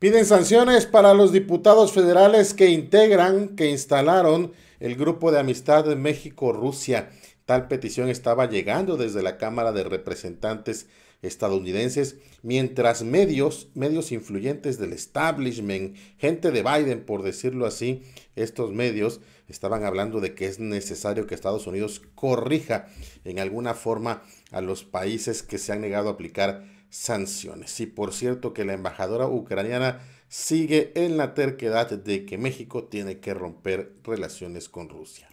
Piden sanciones para los diputados federales que integran, que instalaron el grupo de amistad de México-Rusia. Tal petición estaba llegando desde la Cámara de Representantes estadounidenses, mientras medios, medios influyentes del establishment, gente de Biden, por decirlo así, estos medios estaban hablando de que es necesario que Estados Unidos corrija en alguna forma a los países que se han negado a aplicar sanciones. Y por cierto que la embajadora ucraniana sigue en la terquedad de que México tiene que romper relaciones con Rusia.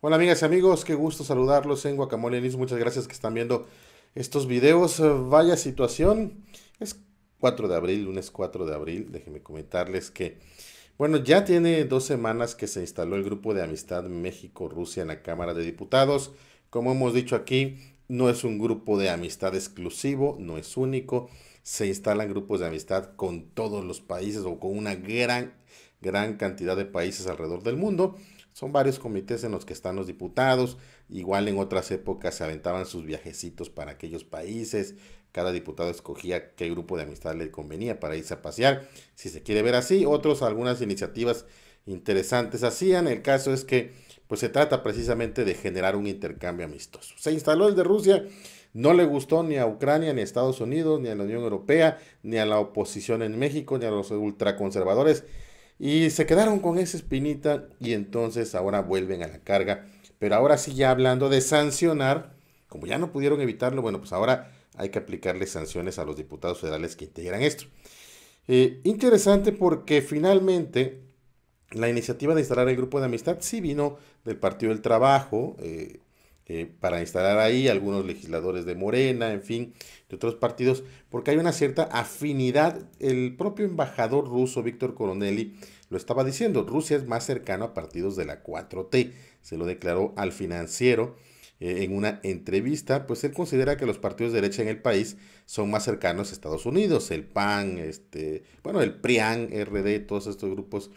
Hola amigas y amigos, qué gusto saludarlos en Guacamole News. Muchas gracias que están viendo estos videos. Eh, vaya situación. Es 4 de abril, lunes 4 de abril. Déjenme comentarles que bueno, ya tiene dos semanas que se instaló el grupo de amistad México-Rusia en la Cámara de Diputados. Como hemos dicho aquí, no es un grupo de amistad exclusivo, no es único. Se instalan grupos de amistad con todos los países o con una gran, gran cantidad de países alrededor del mundo. Son varios comités en los que están los diputados. Igual en otras épocas se aventaban sus viajecitos para aquellos países. Cada diputado escogía qué grupo de amistad le convenía para irse a pasear. Si se quiere ver así, otros algunas iniciativas interesantes hacían. El caso es que pues se trata precisamente de generar un intercambio amistoso. Se instaló el de Rusia, no le gustó ni a Ucrania, ni a Estados Unidos, ni a la Unión Europea, ni a la oposición en México, ni a los ultraconservadores. Y se quedaron con esa espinita y entonces ahora vuelven a la carga. Pero ahora sí ya hablando de sancionar, como ya no pudieron evitarlo, bueno, pues ahora hay que aplicarle sanciones a los diputados federales que integran esto. Eh, interesante porque finalmente la iniciativa de instalar el grupo de amistad sí vino del Partido del Trabajo, eh, eh, para instalar ahí, algunos legisladores de Morena, en fin, de otros partidos, porque hay una cierta afinidad. El propio embajador ruso, Víctor Coronelli, lo estaba diciendo, Rusia es más cercano a partidos de la 4T, se lo declaró al financiero. Eh, en una entrevista, pues él considera que los partidos de derecha en el país son más cercanos a Estados Unidos, el PAN, este, bueno, el PRIAN, RD, todos estos grupos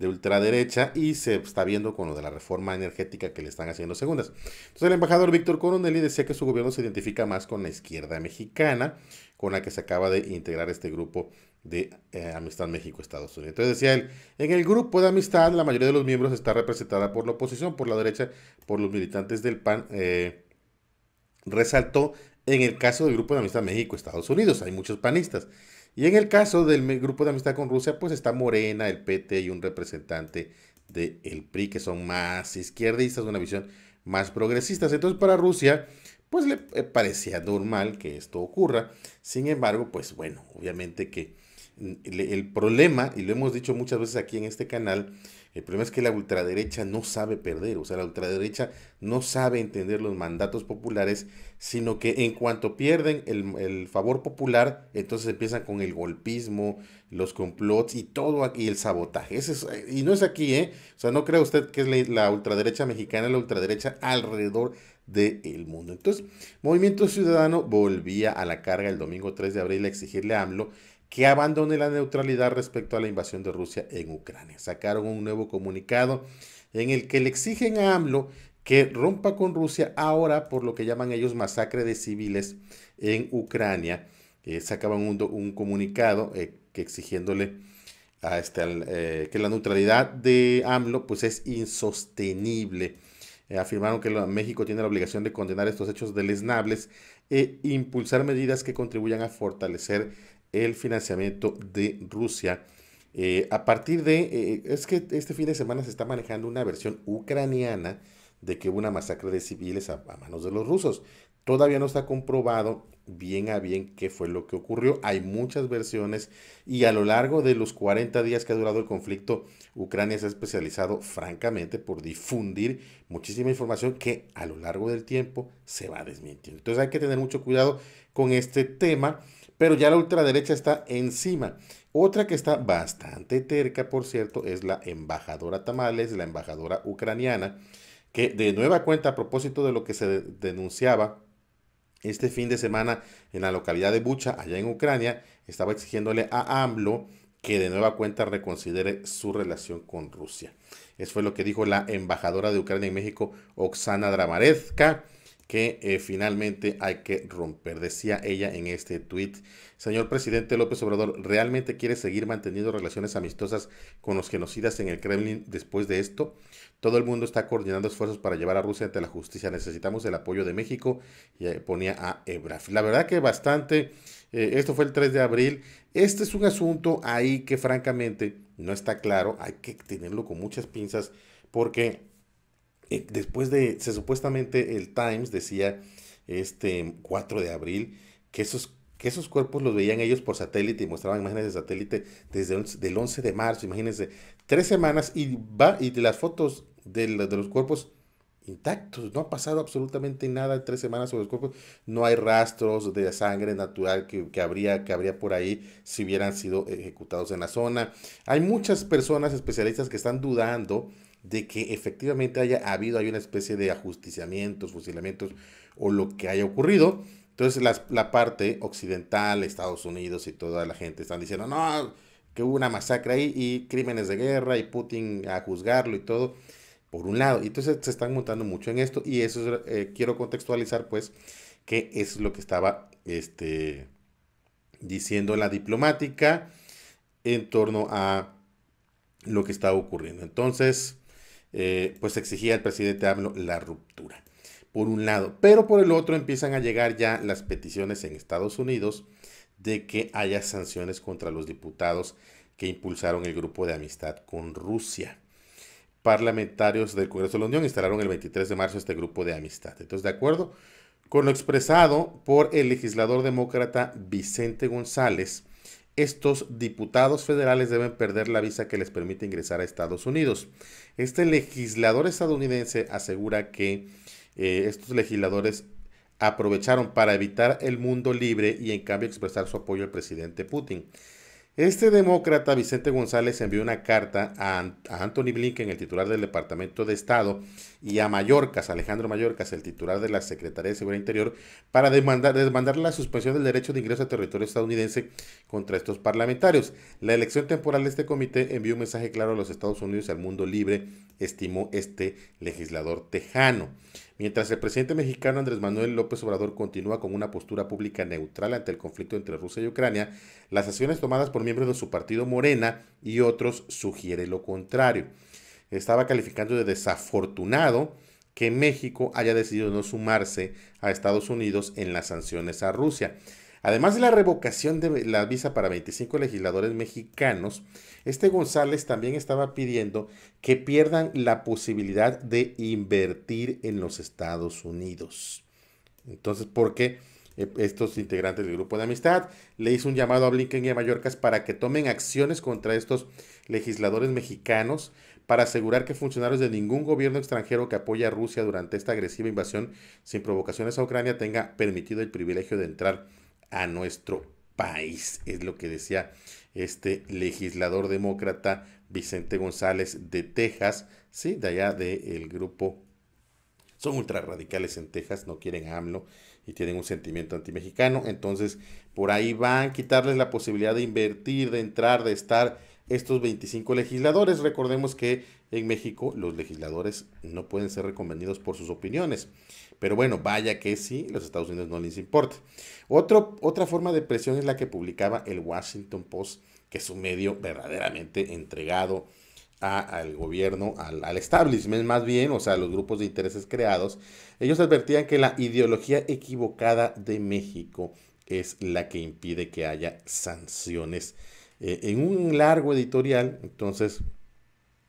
de ultraderecha y se está viendo con lo de la reforma energética que le están haciendo segundas. Entonces el embajador Víctor Coronelli decía que su gobierno se identifica más con la izquierda mexicana, con la que se acaba de integrar este grupo de eh, Amistad México-Estados Unidos. Entonces decía él, en el grupo de amistad la mayoría de los miembros está representada por la oposición, por la derecha, por los militantes del PAN. Eh, resaltó en el caso del grupo de amistad México-Estados Unidos, hay muchos panistas. Y en el caso del grupo de amistad con Rusia, pues está Morena, el PT y un representante del el PRI, que son más izquierdistas, una visión más progresistas. Entonces para Rusia, pues le eh, parecía normal que esto ocurra. Sin embargo, pues bueno, obviamente que el problema, y lo hemos dicho muchas veces aquí en este canal, el problema es que la ultraderecha no sabe perder, o sea, la ultraderecha no sabe entender los mandatos populares, sino que en cuanto pierden el, favor popular, entonces empiezan con el golpismo, los complots y todo aquí, el sabotaje. y no es aquí, ¿eh? O sea, no crea usted que es la, ultraderecha mexicana, la ultraderecha alrededor del mundo. Entonces, Movimiento Ciudadano volvía a la carga el domingo 3 de abril a exigirle a AMLO que abandone la neutralidad respecto a la invasión de Rusia en Ucrania. Sacaron un nuevo comunicado en el que le exigen a AMLO que rompa con Rusia ahora por lo que llaman ellos masacre de civiles en Ucrania. Eh, sacaban un, comunicado eh, que exigiéndole a este, eh, que la neutralidad de AMLO pues es insostenible. afirmaron que México tiene la obligación de condenar estos hechos deleznables e impulsar medidas que contribuyan a fortalecer el financiamiento de Rusia. Eh, a partir de, eh, es que este fin de semana se está manejando una versión ucraniana de que hubo una masacre de civiles a, a, manos de los rusos. Todavía no está comprobado bien a bien qué fue lo que ocurrió. Hay muchas versiones y a lo largo de los 40 días que ha durado el conflicto, Ucrania se ha especializado francamente por difundir muchísima información que a lo largo del tiempo se va desmintiendo. Entonces hay que tener mucho cuidado con este tema pero ya la ultraderecha está encima. Otra que está bastante terca, por cierto, es la embajadora Tamales, la embajadora ucraniana, que de nueva cuenta a propósito de lo que se denunciaba este fin de semana en la localidad de Bucha, allá en Ucrania, estaba exigiéndole a AMLO que de nueva cuenta reconsidere su relación con Rusia. Eso fue lo que dijo la embajadora de Ucrania en México, Oksana Dramarezka que eh, finalmente hay que romper. Decía ella en este tuit, señor presidente López Obrador, ¿realmente quiere seguir manteniendo relaciones amistosas con los genocidas en el Kremlin después de esto? Todo el mundo está coordinando esfuerzos para llevar a Rusia ante la justicia. Necesitamos el apoyo de México. Y eh, ponía a Ebraf. La verdad que bastante, eh, esto fue el 3 de abril. Este es un asunto ahí que francamente no está claro. Hay que tenerlo con muchas pinzas porque eh, después de, se, supuestamente el Times decía este 4 de abril que esos, que esos cuerpos los veían ellos por satélite y mostraban imágenes de satélite desde el 11 de marzo, imagínense, tres semanas y, y de las fotos de, los cuerpos intactos, no ha pasado absolutamente nada en tres semanas sobre los cuerpos, no hay rastros de sangre natural que, que, habría, que habría por ahí si hubieran sido ejecutados en la zona. Hay muchas personas especialistas que están dudando de que efectivamente haya habido hay una especie de ajusticiamientos, fusilamientos o lo que haya ocurrido. Entonces la, parte occidental, Estados Unidos y toda la gente están diciendo, no, que hubo una masacre ahí y crímenes de guerra y Putin a juzgarlo y todo, por un lado. Y entonces se están montando mucho en esto y eso eh, quiero contextualizar pues que es lo que estaba este, diciendo la diplomática en torno a lo que estaba ocurriendo. Entonces, eh, pues exigía el presidente AMLO la ruptura, por un lado. Pero por el otro empiezan a llegar ya las peticiones en Estados Unidos de que haya sanciones contra los diputados que impulsaron el grupo de amistad con Rusia. Parlamentarios del Congreso de la Unión instalaron el 23 de marzo este grupo de amistad. Entonces, de acuerdo con lo expresado por el legislador demócrata Vicente González, estos diputados federales deben perder la visa que les permite ingresar a Estados Unidos. Este legislador estadounidense asegura que eh, estos legisladores aprovecharon para evitar el mundo libre y en cambio expresar su apoyo al presidente Putin. Este demócrata Vicente González envió una carta a, Anthony Blinken, el titular del Departamento de Estado, y a Mallorcas, Alejandro Mallorcas, el titular de la Secretaría de Seguridad Interior, para demandar, demandar la suspensión del derecho de ingreso a territorio estadounidense contra estos parlamentarios. La elección temporal de este comité envió un mensaje claro a los Estados Unidos y al mundo libre, estimó este legislador tejano. Mientras el presidente mexicano Andrés Manuel López Obrador continúa con una postura pública neutral ante el conflicto entre Rusia y Ucrania, las acciones tomadas por miembros de su partido Morena y otros sugiere lo contrario. Estaba calificando de desafortunado que México haya decidido no sumarse a Estados Unidos en las sanciones a Rusia. Además de la revocación de la visa para 25 legisladores mexicanos, este González también estaba pidiendo que pierdan la posibilidad de invertir en los Estados Unidos. Entonces, ¿por qué? Eh, estos integrantes del grupo de amistad. Le hizo un llamado a Blinken y a Mallorcas para que tomen acciones contra estos legisladores mexicanos para asegurar que funcionarios de ningún gobierno extranjero que apoya a Rusia durante esta agresiva invasión sin provocaciones a Ucrania tenga permitido el privilegio de entrar a nuestro país, es lo que decía este legislador demócrata Vicente González de Texas, sí, de allá del grupo. Son ultra radicales en Texas, no quieren AMLO y tienen un sentimiento antimexicano. Entonces, por ahí van a quitarles la posibilidad de invertir, de entrar, de estar estos 25 legisladores. Recordemos que en México los legisladores no pueden ser reconvenidos por sus opiniones. Pero bueno, vaya que sí, los Estados Unidos no les importa. otra forma de presión es la que publicaba el Washington Post, que es un medio verdaderamente entregado al gobierno, al, al establishment más bien, o sea, a los grupos de intereses creados. Ellos advertían que la ideología equivocada de México es la que impide que haya sanciones eh, en un largo editorial, entonces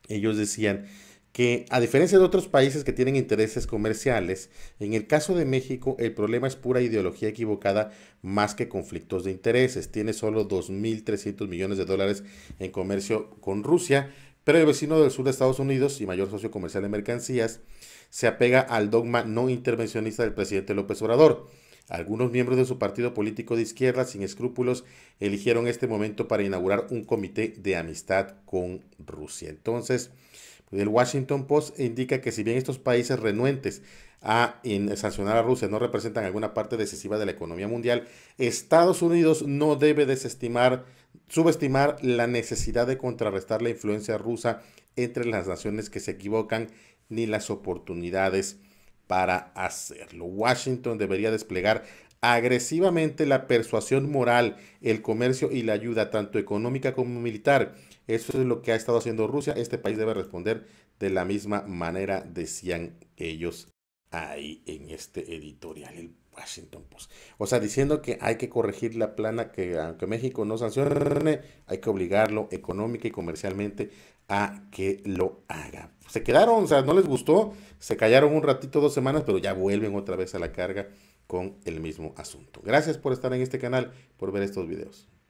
ellos decían que a diferencia de otros países que tienen intereses comerciales, en el caso de México el problema es pura ideología equivocada más que conflictos de intereses. Tiene solo 2.300 millones de dólares en comercio con Rusia, pero el vecino del sur de Estados Unidos y mayor socio comercial de mercancías se apega al dogma no intervencionista del presidente López Obrador algunos miembros de su partido político de izquierda sin escrúpulos eligieron este momento para inaugurar un comité de amistad con Rusia. Entonces, el Washington Post indica que si bien estos países renuentes a sancionar a Rusia no representan alguna parte decisiva de la economía mundial, Estados Unidos no debe desestimar, subestimar la necesidad de contrarrestar la influencia rusa entre las naciones que se equivocan ni las oportunidades para hacerlo. Washington debería desplegar agresivamente la persuasión moral, el comercio y la ayuda, tanto económica como militar. Eso es lo que ha estado haciendo Rusia. Este país debe responder de la misma manera, decían ellos ahí en este editorial, el Washington Post. O sea, diciendo que hay que corregir la plana que aunque México no sancione, hay que obligarlo económica y comercialmente a que lo haga. Se quedaron, o sea, no les gustó, se callaron un ratito, dos semanas, pero ya vuelven otra vez a la carga con el mismo asunto. Gracias por estar en este canal, por ver estos videos.